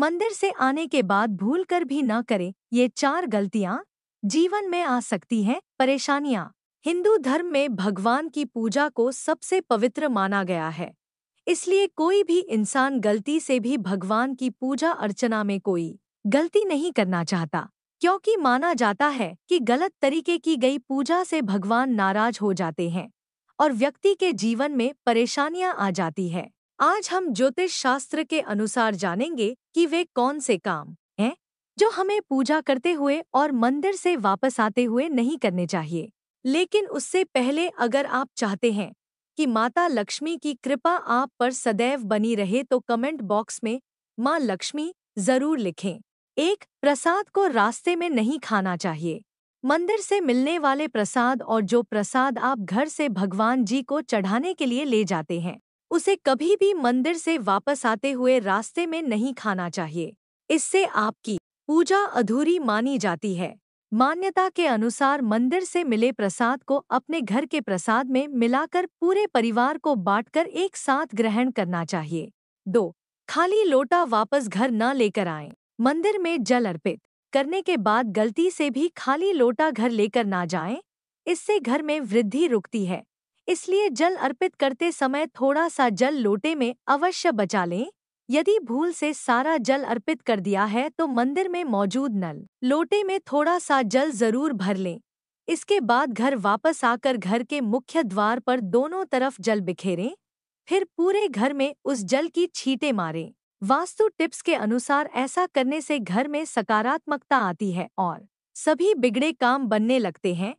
मंदिर से आने के बाद भूल कर भी न करें ये चार गलतियाँ जीवन में आ सकती हैं परेशानियाँ हिंदू धर्म में भगवान की पूजा को सबसे पवित्र माना गया है इसलिए कोई भी इंसान गलती से भी भगवान की पूजा अर्चना में कोई गलती नहीं करना चाहता क्योंकि माना जाता है कि गलत तरीके की गई पूजा से भगवान नाराज हो जाते हैं और व्यक्ति के जीवन में परेशानियां आ जाती है आज हम ज्योतिष शास्त्र के अनुसार जानेंगे कि वे कौन से काम हैं जो हमें पूजा करते हुए और मंदिर से वापस आते हुए नहीं करने चाहिए लेकिन उससे पहले अगर आप चाहते हैं कि माता लक्ष्मी की कृपा आप पर सदैव बनी रहे तो कमेंट बॉक्स में माँ लक्ष्मी जरूर लिखें एक प्रसाद को रास्ते में नहीं खाना चाहिए मंदिर से मिलने वाले प्रसाद और जो प्रसाद आप घर से भगवान जी को चढ़ाने के लिए ले जाते हैं उसे कभी भी मंदिर से वापस आते हुए रास्ते में नहीं खाना चाहिए इससे आपकी पूजा अधूरी मानी जाती है मान्यता के अनुसार मंदिर से मिले प्रसाद को अपने घर के प्रसाद में मिलाकर पूरे परिवार को बांटकर एक साथ ग्रहण करना चाहिए दो खाली लोटा वापस घर न लेकर आए मंदिर में जल अर्पित करने के बाद गलती से भी खाली लोटा घर लेकर ना जाएं, इससे घर में वृद्धि रुकती है इसलिए जल अर्पित करते समय थोड़ा सा जल लोटे में अवश्य बचा लें यदि भूल से सारा जल अर्पित कर दिया है तो मंदिर में मौजूद नल लोटे में थोड़ा सा जल जरूर भर लें इसके बाद घर वापस आकर घर के मुख्य द्वार पर दोनों तरफ जल बिखेरें फिर पूरे घर में उस जल की छींटे मारें वास्तु टिप्स के अनुसार ऐसा करने से घर में सकारात्मकता आती है और सभी बिगड़े काम बनने लगते हैं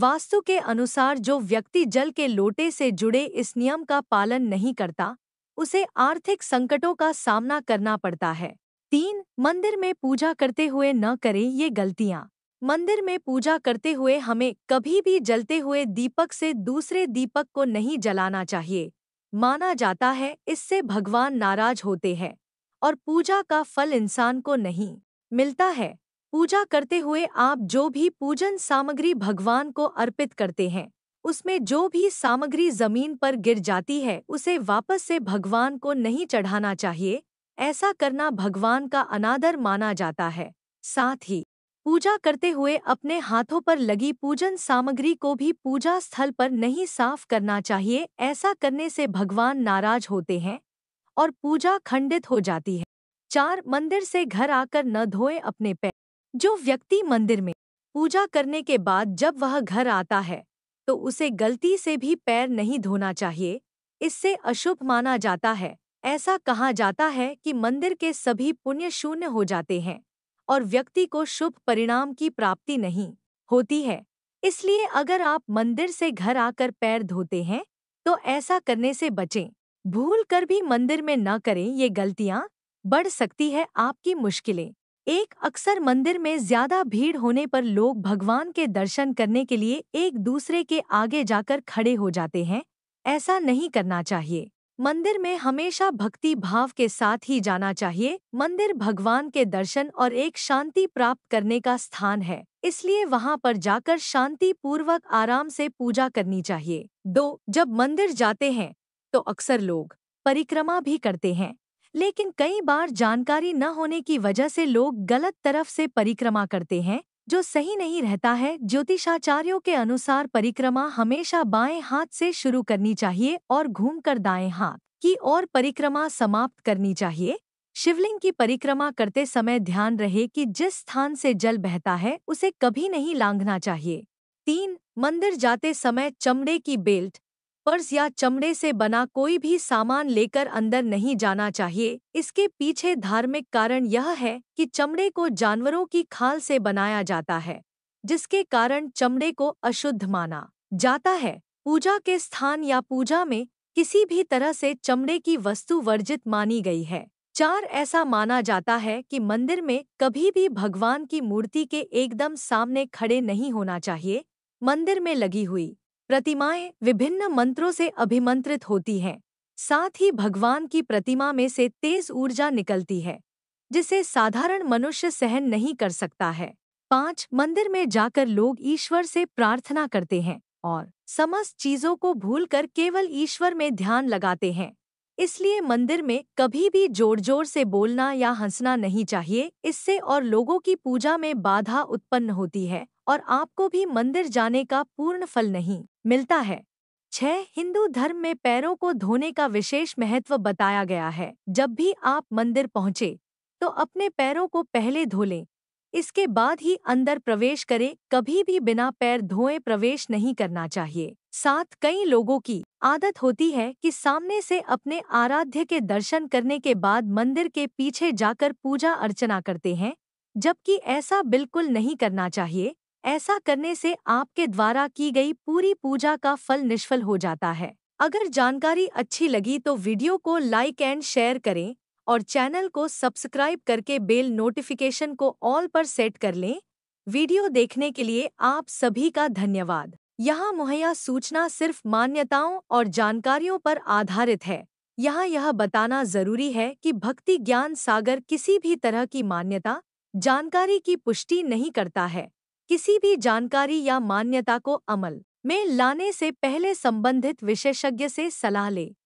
वास्तु के अनुसार जो व्यक्ति जल के लोटे से जुड़े इस नियम का पालन नहीं करता उसे आर्थिक संकटों का सामना करना पड़ता है तीन मंदिर में पूजा करते हुए न करें ये गलतियाँ मंदिर में पूजा करते हुए हमें कभी भी जलते हुए दीपक से दूसरे दीपक को नहीं जलाना चाहिए माना जाता है इससे भगवान नाराज होते हैं और पूजा का फल इंसान को नहीं मिलता है पूजा करते हुए आप जो भी पूजन सामग्री भगवान को अर्पित करते हैं उसमें जो भी सामग्री जमीन पर गिर जाती है उसे वापस से भगवान को नहीं चढ़ाना चाहिए ऐसा करना भगवान का अनादर माना जाता है साथ ही पूजा करते हुए अपने हाथों पर लगी पूजन सामग्री को भी पूजा स्थल पर नहीं साफ करना चाहिए ऐसा करने से भगवान नाराज होते हैं और पूजा खंडित हो जाती है चार मंदिर से घर आकर न धोए अपने पैर जो व्यक्ति मंदिर में पूजा करने के बाद जब वह घर आता है तो उसे गलती से भी पैर नहीं धोना चाहिए इससे अशुभ माना जाता है ऐसा कहा जाता है कि मंदिर के सभी पुण्य शून्य हो जाते हैं और व्यक्ति को शुभ परिणाम की प्राप्ति नहीं होती है इसलिए अगर आप मंदिर से घर आकर पैर धोते हैं तो ऐसा करने से बचें भूल कर भी मंदिर में न करें ये गलतियाँ बढ़ सकती है आपकी मुश्किलें एक अक्सर मंदिर में ज्यादा भीड़ होने पर लोग भगवान के दर्शन करने के लिए एक दूसरे के आगे जाकर खड़े हो जाते हैं ऐसा नहीं करना चाहिए मंदिर में हमेशा भक्ति भाव के साथ ही जाना चाहिए मंदिर भगवान के दर्शन और एक शांति प्राप्त करने का स्थान है इसलिए वहाँ पर जाकर शांति पूर्वक आराम से पूजा करनी चाहिए दो जब मंदिर जाते हैं तो अक्सर लोग परिक्रमा भी करते हैं लेकिन कई बार जानकारी न होने की वजह से लोग गलत तरफ से परिक्रमा करते हैं जो सही नहीं रहता है ज्योतिषाचार्यों के अनुसार परिक्रमा हमेशा बाएं हाथ से शुरू करनी चाहिए और घूमकर दाएं हाथ की ओर परिक्रमा समाप्त करनी चाहिए शिवलिंग की परिक्रमा करते समय ध्यान रहे कि जिस स्थान से जल बहता है उसे कभी नहीं लांघना चाहिए तीन मंदिर जाते समय चमड़े की बेल्ट पर्स या चमड़े से बना कोई भी सामान लेकर अंदर नहीं जाना चाहिए इसके पीछे धार्मिक कारण यह है कि चमड़े को जानवरों की खाल से बनाया जाता है जिसके कारण चमड़े को अशुद्ध माना जाता है पूजा के स्थान या पूजा में किसी भी तरह से चमड़े की वस्तु वर्जित मानी गई है चार ऐसा माना जाता है कि मंदिर में कभी भी भगवान की मूर्ति के एकदम सामने खड़े नहीं होना चाहिए मंदिर में लगी हुई प्रतिमाएं विभिन्न मंत्रों से अभिमंत्रित होती हैं साथ ही भगवान की प्रतिमा में से तेज ऊर्जा निकलती है जिसे साधारण मनुष्य सहन नहीं कर सकता है पाँच मंदिर में जाकर लोग ईश्वर से प्रार्थना करते हैं और समस्त चीजों को भूलकर केवल ईश्वर में ध्यान लगाते हैं इसलिए मंदिर में कभी भी जोर जोर से बोलना या हंसना नहीं चाहिए इससे और लोगों की पूजा में बाधा उत्पन्न होती है और आपको भी मंदिर जाने का पूर्ण फल नहीं मिलता है छह हिंदू धर्म में पैरों को धोने का विशेष महत्व बताया गया है जब भी आप मंदिर पहुँचे तो अपने पैरों को पहले धो लें इसके बाद ही अंदर प्रवेश करें कभी भी बिना पैर धोए प्रवेश नहीं करना चाहिए साथ कई लोगों की आदत होती है कि सामने से अपने आराध्य के दर्शन करने के बाद मंदिर के पीछे जाकर पूजा अर्चना करते हैं जबकि ऐसा बिल्कुल नहीं करना चाहिए ऐसा करने से आपके द्वारा की गई पूरी पूजा का फल निष्फल हो जाता है अगर जानकारी अच्छी लगी तो वीडियो को लाइक एंड शेयर करें और चैनल को सब्सक्राइब करके बेल नोटिफिकेशन को ऑल पर सेट कर लें वीडियो देखने के लिए आप सभी का धन्यवाद यहाँ मुहैया सूचना सिर्फ मान्यताओं और जानकारियों पर आधारित है यहाँ यह बताना जरूरी है कि भक्ति ज्ञान सागर किसी भी तरह की मान्यता जानकारी की पुष्टि नहीं करता है किसी भी जानकारी या मान्यता को अमल में लाने से पहले संबंधित विशेषज्ञ से सलाह लें